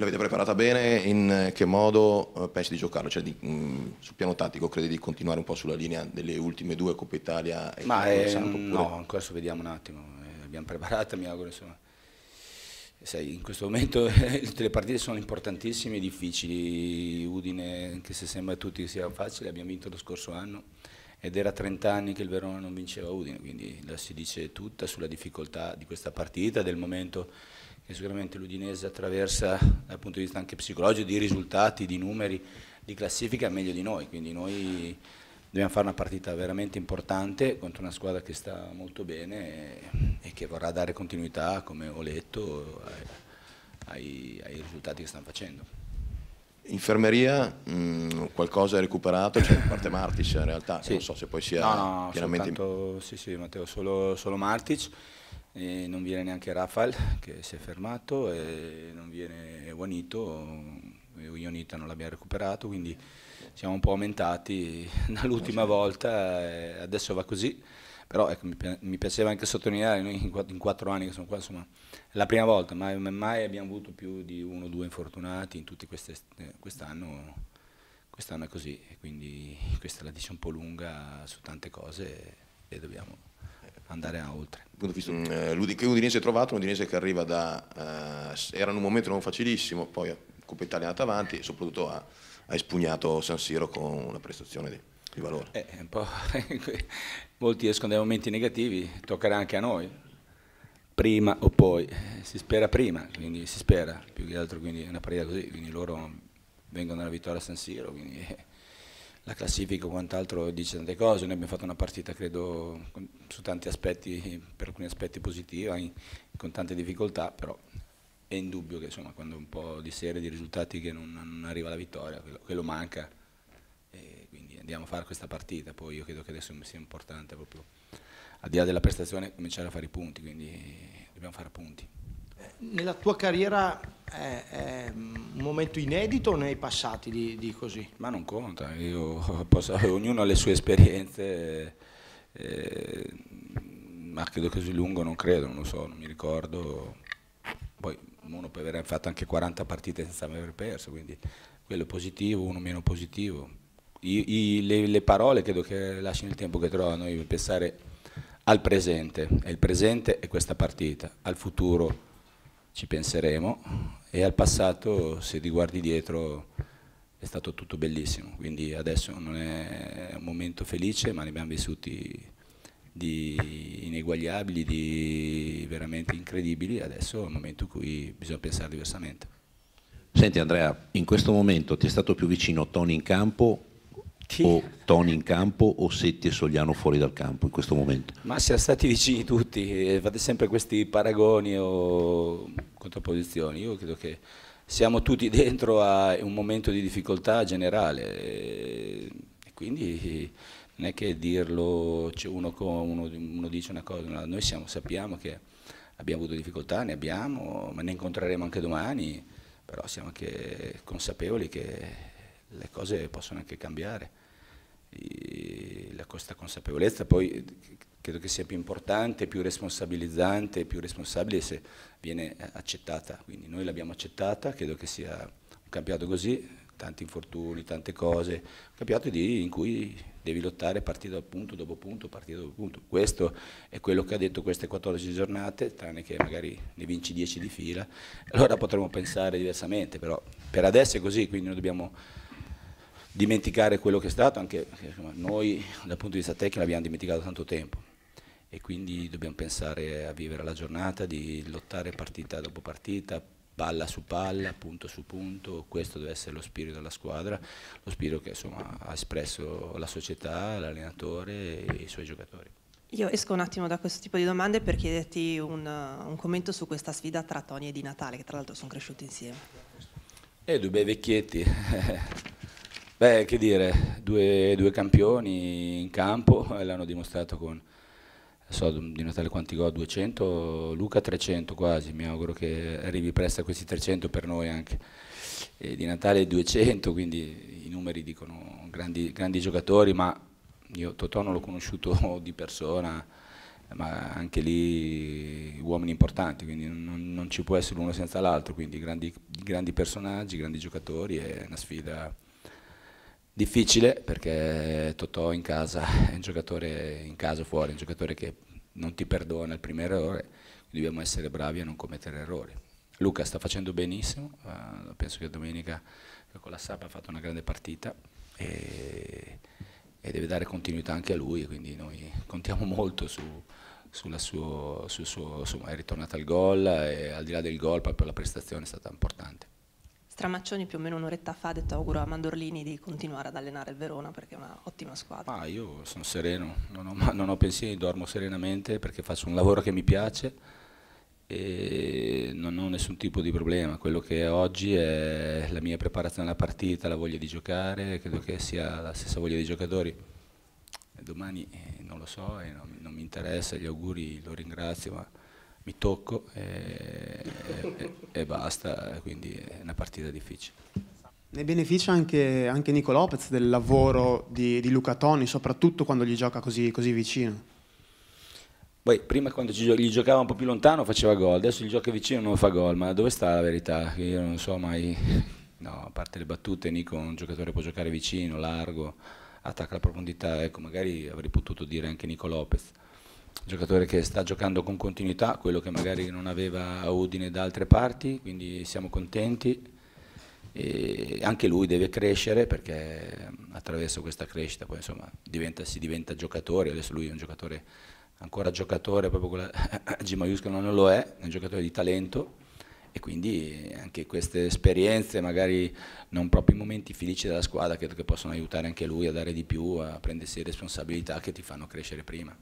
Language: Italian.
L'avete preparata bene? In eh, che modo eh, pensi di giocarlo? Cioè, di, mh, mm, sul piano tattico, credi di continuare un po' sulla linea delle ultime due Coppa Italia? E Ma è, eh, no, ancora vediamo un attimo. L'abbiamo preparata, mi auguro, insomma. Sai, in questo momento tutte le partite sono importantissime e difficili. Udine, anche se sembra a tutti che sia facile, abbiamo vinto lo scorso anno ed era 30 anni che il Verona non vinceva Udine, quindi la si dice tutta sulla difficoltà di questa partita, del momento e sicuramente l'Udinese attraversa dal punto di vista anche psicologico, di risultati, di numeri, di classifica meglio di noi, quindi noi dobbiamo fare una partita veramente importante contro una squadra che sta molto bene e, che vorrà dare continuità, come ho letto, ai, ai risultati che stanno facendo. Infermeria, mh, mm, qualcosa è recuperato, cioè parte Martic in realtà, sì. non so se poi sia no, no, chiaramente... Soltanto, sì, sì, Matteo, solo, solo Martic e non viene neanche Rafael che si è fermato e non viene Juanito Ionita non l'abbiamo recuperato quindi siamo un po' aumentati dall'ultima volta adesso va così però ecco, mi piaceva anche sottolineare noi in quattro, anni che sono qua insomma è la prima volta mai, mai abbiamo avuto più di uno o due infortunati in tutti questi eh, quest'anno quest'anno è così quindi questa la dice un po' lunga su tante cose e dobbiamo andare a oltre. Mm, eh, L'Udinese Udinese trovato, un Udinese che arriva da, eh, era in un momento non facilissimo, poi Coppa Italia è andata avanti e soprattutto ha, ha, espugnato San Siro con una prestazione di, di valore. Eh, Molti escono dai momenti negativi, toccherà anche a noi, prima o poi, si spera prima, quindi si spera, più che altro quindi è una partita così, quindi loro vengono alla vittoria a San Siro, quindi eh, la classifica o quant'altro dice tante cose, noi abbiamo fatto una partita credo su tanti aspetti, per alcuni aspetti positiva, in, con tante difficoltà, però è indubbio che insomma, quando un po' di serie di risultati che non, non arriva la vittoria, quello, quello manca, e quindi andiamo a fare questa partita, poi io credo che adesso sia importante proprio, al di là della prestazione, cominciare a fare i punti, quindi dobbiamo fare punti. Nella tua carriera è, è, un momento inedito o nei passati di, di così? Ma non conta, posso, ognuno ha le sue esperienze, eh, ma credo così lungo non credo, non lo so, non mi ricordo. Poi uno può aver fatto anche 40 partite senza aver perso, quindi quello positivo, uno meno positivo. I, i, le, le, parole credo che lasciano il tempo che trovano, io pensare al presente, e il presente è questa partita, al futuro ci penseremo e al passato se ti guardi dietro è stato tutto bellissimo, quindi adesso non è un momento felice ma ne abbiamo vissuti di ineguagliabili, di veramente incredibili, adesso è un momento in cui bisogna pensare diversamente. Senti Andrea, in questo momento ti è stato più vicino Tony in campo chi? o Tony in campo o Setti e Sogliano fuori dal campo in questo momento? Ma siamo stati vicini tutti, fate sempre questi paragoni o contrapposizioni, io credo che siamo tutti dentro a un momento di difficoltà generale e quindi non è che dirlo, cioè, uno, uno, uno dice una cosa, noi siamo, sappiamo che abbiamo avuto difficoltà, ne abbiamo, ma ne incontreremo anche domani, però siamo anche consapevoli che le cose possono anche cambiare. E la, questa consapevolezza poi credo che sia più importante, più responsabilizzante, più responsabile se viene accettata. Quindi noi l'abbiamo accettata, credo che sia un campionato così, tanti infortuni, tante cose, un campionato di, in cui devi lottare partita dopo punto dopo punto, partita dopo punto. Questo è quello che ha detto queste 14 giornate, tranne che magari ne vinci 10 di fila, allora potremmo pensare diversamente, però per adesso è così, quindi noi dobbiamo dimenticare quello che è stato, anche insomma, noi dal punto di vista tecnico abbiamo dimenticato tanto tempo e quindi dobbiamo pensare a vivere la giornata, di lottare partita dopo partita, palla su palla, punto su punto, questo deve essere lo spirito della squadra, lo spirito che insomma, ha espresso la società, l'allenatore e i suoi giocatori. Io esco un attimo da questo tipo di domande per chiederti un, un commento su questa sfida tra Tony e Di Natale, che tra l'altro sono cresciuti insieme. E eh, due bei vecchietti, Beh, che dire, due, due campioni in campo, eh, l'hanno dimostrato con, so di Natale quanti gol, 200, Luca 300 quasi, mi auguro che arrivi presto a questi 300 per noi anche, e di Natale 200, quindi i numeri dicono grandi, grandi giocatori, ma io Totò non l'ho conosciuto di persona, ma anche lì uomini importanti, quindi non, non ci può essere uno senza l'altro, quindi grandi, grandi personaggi, grandi giocatori, è una sfida Difficile perché Totò in casa è un giocatore in casa fuori, è un giocatore che non ti perdona il primo errore, dobbiamo essere bravi a non commettere errori. Luca sta facendo benissimo, uh, penso che domenica con la Sapa ha fatto una grande partita e, e, deve dare continuità anche a lui, quindi noi contiamo molto su, suo, sul suo, insomma, è ritornata al gol e al di là del gol proprio la prestazione è stata importante. Stramaccioni più o meno un'oretta fa ha detto auguro a Mandorlini di continuare ad allenare il Verona perché è un'ottima squadra. Ah, io sono sereno, non ho, non ho, pensieri, dormo serenamente perché faccio un lavoro che mi piace e non ho nessun tipo di problema. Quello che è oggi è la mia preparazione alla partita, la voglia di giocare, credo che sia la stessa voglia dei giocatori. Domani eh, non lo so e non, non mi interessa, gli auguri, lo ringrazio. Ma mi tocco e, eh, e, e, basta, quindi è una partita difficile. Ne beneficia anche, anche Nico Lopez del lavoro di, di Luca Toni, soprattutto quando gli gioca così, così vicino. Poi prima quando gli giocava un po' più lontano faceva gol, adesso gli gioca vicino e non fa gol, ma dove sta la verità? Io non so mai, no, a parte le battute, Nico un giocatore può giocare vicino, largo, attacca la profondità, ecco magari avrei potuto dire anche Nico Lopez giocatore che sta giocando con continuità, quello che magari non aveva a Udine da altre parti, quindi siamo contenti. E anche lui deve crescere perché eh, attraverso questa crescita poi insomma diventa, si diventa giocatore, adesso lui è un giocatore ancora giocatore, proprio con la G maiuscola non lo è, è un giocatore di talento e quindi anche queste esperienze, magari non proprio i momenti felici della squadra, credo che possono aiutare anche lui a dare di più, a prendersi responsabilità che ti fanno crescere prima.